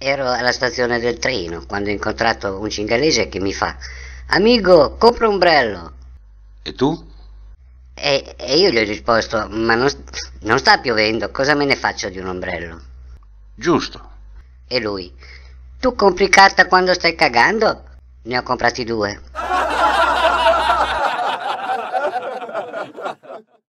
Ero alla stazione del treno quando ho incontrato un cingalese che mi fa Amico, compra ombrello. E tu? E, e, io gli ho risposto Ma non, non sta piovendo, cosa me ne faccio di un ombrello? Giusto. E lui Tu compri carta quando stai cagando? Ne ho comprati due.